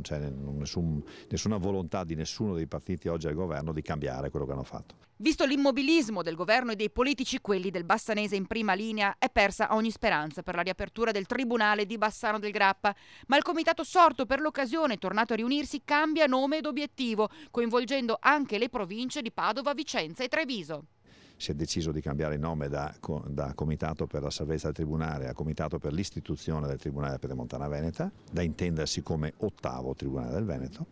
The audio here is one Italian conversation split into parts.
non c'è nessun, nessuna volontà di nessuno dei partiti oggi al governo di cambiare quello che hanno fatto. Visto l'immobilismo del governo e dei politici, quelli del bassanese in prima linea, è persa ogni speranza per la riapertura del tribunale di Bassano del Grappa. Ma il comitato sorto per l'occasione, tornato a riunirsi, cambia nome ed obiettivo, coinvolgendo anche le province di Padova, Vicenza e Treviso si è deciso di cambiare nome da, da Comitato per la salvezza del Tribunale a Comitato per l'istituzione del Tribunale Piedemontana Veneta, da intendersi come ottavo Tribunale del Veneto.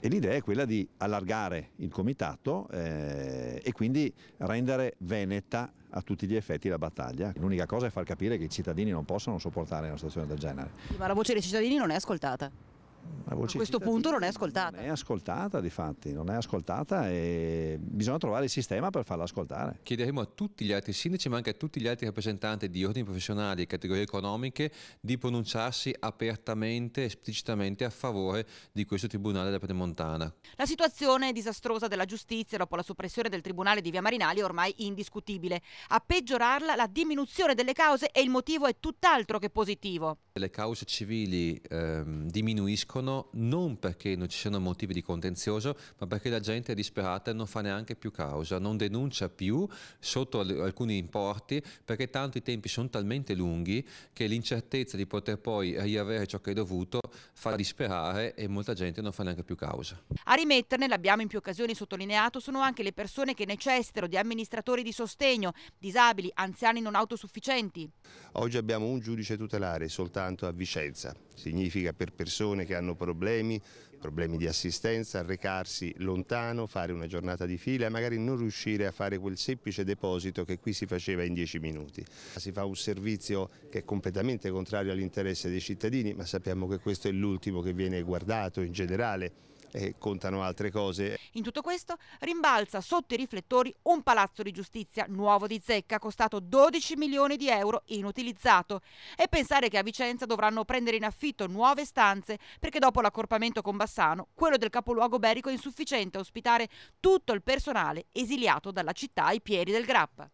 E l'idea è quella di allargare il comitato eh, e quindi rendere veneta a tutti gli effetti la battaglia. L'unica cosa è far capire che i cittadini non possono sopportare una situazione del genere. Ma la voce dei cittadini non è ascoltata a questo punto non è ascoltata. Non è ascoltata, di fatti, non è ascoltata e bisogna trovare il sistema per farla ascoltare. Chiederemo a tutti gli altri sindaci, ma anche a tutti gli altri rappresentanti di ordini professionali e categorie economiche di pronunciarsi apertamente, esplicitamente a favore di questo Tribunale della Pedemontana. La situazione disastrosa della giustizia dopo la soppressione del Tribunale di Via Marinali è ormai indiscutibile. A peggiorarla la diminuzione delle cause e il motivo è tutt'altro che positivo. Le cause civili ehm, diminuiscono crescono non perché non ci siano motivi di contenzioso, ma perché la gente è disperata e non fa neanche più causa, non denuncia più sotto alcuni importi, perché tanto i tempi sono talmente lunghi che l'incertezza di poter poi riavere ciò che è dovuto fa disperare e molta gente non fa neanche più causa. A rimetterne, l'abbiamo in più occasioni sottolineato, sono anche le persone che necessitano di amministratori di sostegno, disabili, anziani non autosufficienti. Oggi abbiamo un giudice tutelare soltanto a Vicenza, significa per persone che hanno hanno problemi, problemi di assistenza, recarsi lontano, fare una giornata di fila e magari non riuscire a fare quel semplice deposito che qui si faceva in dieci minuti. Si fa un servizio che è completamente contrario all'interesse dei cittadini, ma sappiamo che questo è l'ultimo che viene guardato in generale eh, contano altre cose. In tutto questo rimbalza sotto i riflettori un palazzo di giustizia nuovo di zecca costato 12 milioni di euro inutilizzato e pensare che a Vicenza dovranno prendere in affitto nuove stanze perché dopo l'accorpamento con Bassano quello del capoluogo berico è insufficiente a ospitare tutto il personale esiliato dalla città ai piedi del Grappa.